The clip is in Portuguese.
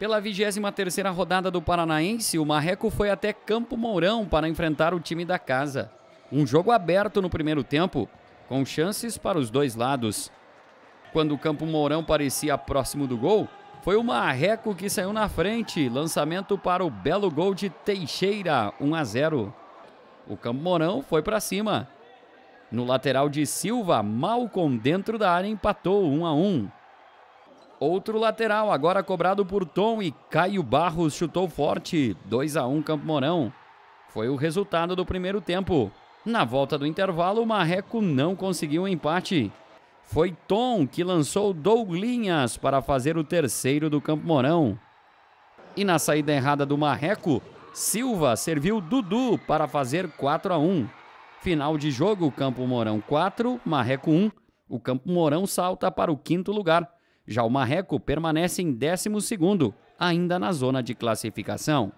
Pela 23 rodada do Paranaense, o Marreco foi até Campo Mourão para enfrentar o time da casa. Um jogo aberto no primeiro tempo, com chances para os dois lados. Quando o Campo Mourão parecia próximo do gol, foi o Marreco que saiu na frente. Lançamento para o belo gol de Teixeira, 1 a 0. O Campo Mourão foi para cima. No lateral de Silva, Malcom dentro da área empatou 1 a 1. Outro lateral, agora cobrado por Tom e Caio Barros chutou forte. 2 a 1 Campo Mourão. Foi o resultado do primeiro tempo. Na volta do intervalo, o Marreco não conseguiu o um empate. Foi Tom que lançou Douglinhas para fazer o terceiro do Campo Mourão. E na saída errada do Marreco, Silva serviu Dudu para fazer 4 a 1. Final de jogo, Campo Mourão 4, Marreco 1. O Campo Mourão salta para o quinto lugar já o Marreco permanece em 12º, ainda na zona de classificação.